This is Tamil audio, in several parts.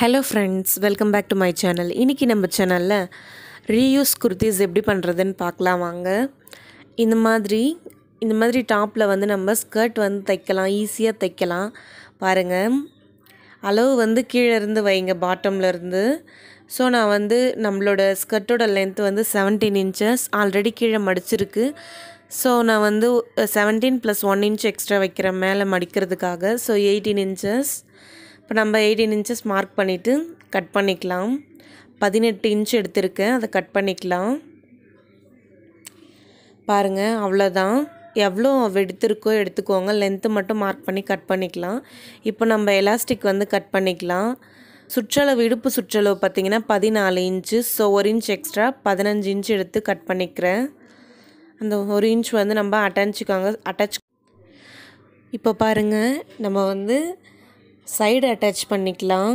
hello friends welcome back to my channel இன்றைக்கி நம்ம சேனலில் ரீயூஸ் குர்த்திஸ் எப்படி பண்ணுறதுன்னு பார்க்கலாம் வாங்க இந்த மாதிரி இந்த மாதிரி டாப்பில் வந்து நம்ம ஸ்கர்ட் வந்து தைக்கலாம் ஈஸியாக தைக்கலாம் பாருங்கள் அளவு வந்து கீழே இருந்து வைங்க பாட்டம்லேருந்து ஸோ நான் வந்து நம்மளோட ஸ்கர்ட்டோட லென்த் வந்து செவன்டீன் இன்ச்சஸ் ஆல்ரெடி கீழே மடிச்சிருக்கு ஸோ நான் வந்து seventeen plus one inch extra வைக்கிறேன் மேலே மடிக்கிறதுக்காக ஸோ எயிட்டீன் இன்ச்சஸ் இப்போ நம்ம எயிட்டீன் இன்ச்சஸ் மார்க் பண்ணிவிட்டு கட் பண்ணிக்கலாம் பதினெட்டு இன்ச் எடுத்திருக்கேன் அதை கட் பண்ணிக்கலாம் பாருங்கள் அவ்வளோதான் எவ்வளோ எடுத்துருக்கோ எடுத்துக்கோங்க லென்த்து மட்டும் மார்க் பண்ணி கட் பண்ணிக்கலாம் இப்போ நம்ம எலாஸ்டிக் வந்து கட் பண்ணிக்கலாம் சுற்றளவு இடுப்பு சுற்றளவு பார்த்திங்கன்னா பதினாலு இன்ச்சு ஸோ ஒரு இன்ச் எக்ஸ்ட்ரா பதினஞ்சு இன்ச் எடுத்து கட் பண்ணிக்கிறேன் அந்த ஒரு இன்ச் வந்து நம்ம அட்டாச்சிக்காங்க அட்டாச் இப்போ பாருங்கள் நம்ம வந்து சைடு அட்டாச் பண்ணிக்கலாம்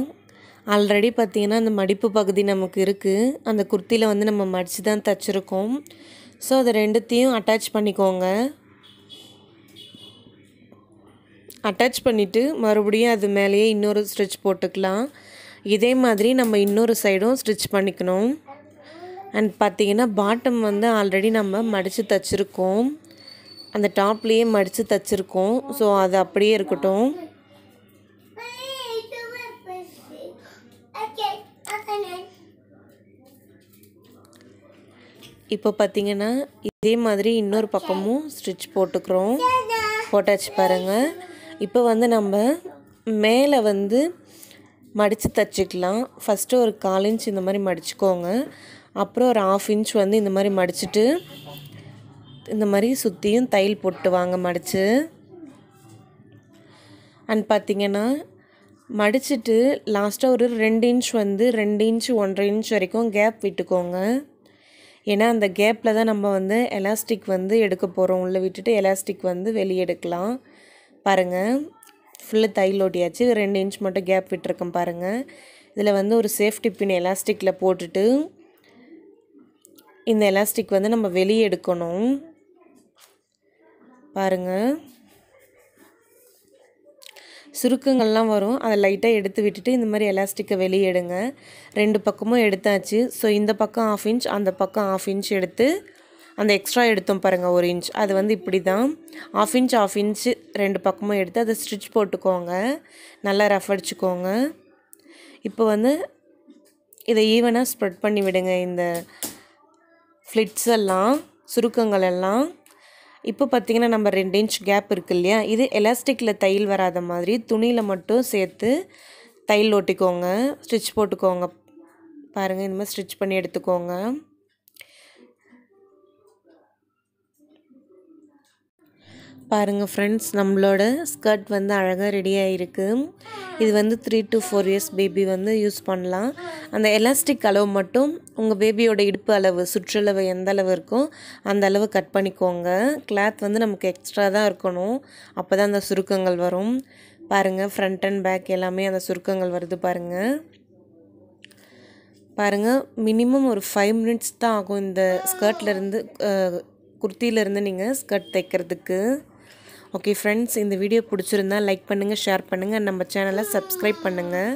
ஆல்ரெடி பார்த்திங்கன்னா அந்த மடிப்பு பகுதி நமக்கு இருக்குது அந்த குர்த்தியில் வந்து நம்ம மடித்து தான் தைச்சிருக்கோம் ஸோ அதை ரெண்டுத்தையும் அட்டாச் பண்ணிக்கோங்க அட்டாச் பண்ணிவிட்டு மறுபடியும் அது மேலேயே இன்னொரு ஸ்டிச் போட்டுக்கலாம் இதே மாதிரி நம்ம இன்னொரு சைடும் ஸ்டிச் பண்ணிக்கணும் அண்ட் பார்த்திங்கன்னா பாட்டம் வந்து ஆல்ரெடி நம்ம மடித்து தைச்சிருக்கோம் அந்த டாப்லேயே மடித்து தைச்சிருக்கோம் ஸோ அது அப்படியே இருக்கட்டும் இப்போ பார்த்திங்கன்னா இதே மாதிரி இன்னொரு பக்கமும் ஸ்டிச் போட்டுக்கிறோம் போட்டாச்சு பாருங்கள் இப்போ வந்து நம்ம மேலே வந்து மடித்து தச்சுக்கலாம் ஃபஸ்ட்டு ஒரு கால் இன்ச் இந்த மாதிரி மடிச்சுக்கோங்க அப்புறம் ஒரு ஆஃப் இன்ச் வந்து இந்த மாதிரி மடிச்சுட்டு இந்த மாதிரி சுற்றியும் தையல் போட்டு வாங்க மடித்து அண்ட் பார்த்திங்கன்னா மடிச்சுட்டு லாஸ்ட்டாக ஒரு ரெண்டு இன்ச் வந்து ரெண்டு இன்ச் ஒன்றரை இன்ச் வரைக்கும் கேப் விட்டுக்கோங்க ஏன்னா அந்த கேப்பில் தான் நம்ம வந்து எலாஸ்டிக் வந்து எடுக்க போகிறோம் உள்ளே விட்டுட்டு எலாஸ்டிக் வந்து வெளியே எடுக்கலாம் பாருங்கள் ஃபுல்லாக தையல் ஓட்டியாச்சு ரெண்டு இன்ச் மட்டும் கேப் விட்டுருக்கேன் பாருங்கள் இதில் வந்து ஒரு சேஃப்டி பின் எலாஸ்டிக்கில் போட்டுட்டு இந்த எலாஸ்டிக் வந்து நம்ம வெளியே எடுக்கணும் பாருங்கள் சுருக்கங்கள்லாம் வரும் அதை லைட்டாக எடுத்து விட்டுட்டு இந்த மாதிரி எலாஸ்டிக்கை வெளியே எடுங்க ரெண்டு பக்கமும் எடுத்தாச்சு ஸோ இந்த பக்கம் ஆஃப் இன்ச் அந்த பக்கம் ஆஃப் இன்ச் எடுத்து அந்த எக்ஸ்ட்ரா எடுத்தோம் பாருங்கள் ஒரு இன்ச் அது வந்து இப்படி தான் ஆஃப் இன்ச் ஆஃப் இன்ச் ரெண்டு பக்கமும் எடுத்து அதை ஸ்டிச் போட்டுக்கோங்க நல்லா ரஃப் அடிச்சுக்கோங்க இப்போ வந்து இதை ஈவனாக ஸ்ப்ரெட் பண்ணி விடுங்க இந்த ஃப்ளிட்ஸ் எல்லாம் சுருக்கங்கள் எல்லாம் இப்போ பார்த்திங்கன்னா நம்ம ரெண்டு இன்ச் கேப் இருக்குது இல்லையா இது எலாஸ்டிக்கில் தையல் வராத மாதிரி துணியில் மட்டும் சேர்த்து தையல் ஓட்டிக்கோங்க ஸ்டிச் போட்டுக்கோங்க பாருங்கள் இந்த மாதிரி ஸ்டிச் பண்ணி எடுத்துக்கோங்க பாருங்கள் ஃப்ரெண்ட்ஸ் நம்மளோட ஸ்கர்ட் வந்து அழகாக ரெடியாக இருக்குது இது வந்து three to four years baby வந்து யூஸ் பண்ணலாம் அந்த எலாஸ்டிக் அளவு மட்டும் உங்கள் பேபியோட இடுப்பு அளவு சுற்றளவு எந்த அளவு இருக்கோ அந்த அளவு கட் பண்ணிக்கோங்க கிளாத் வந்து நமக்கு எக்ஸ்ட்ரா தான் இருக்கணும் அப்போ தான் அந்த சுருக்கங்கள் வரும் பாருங்கள் ஃப்ரண்ட் அண்ட் பேக் எல்லாமே அந்த சுருக்கங்கள் வருது பாருங்கள் பாருங்கள் மினிமம் ஒரு ஃபைவ் மினிட்ஸ் தான் ஆகும் இந்த ஸ்கர்ட்லேருந்து குர்த்தியிலேருந்து நீங்கள் ஸ்கர்ட் தைக்கிறதுக்கு ஓகே ஃப்ரெண்ட்ஸ் இந்த வீடியோ பிடிச்சிருந்தா லைக் பண்ணுங்கள் ஷேர் பண்ணுங்கள் நம்ம சேனலை சப்ஸ்கிரைப் பண்ணுங்கள்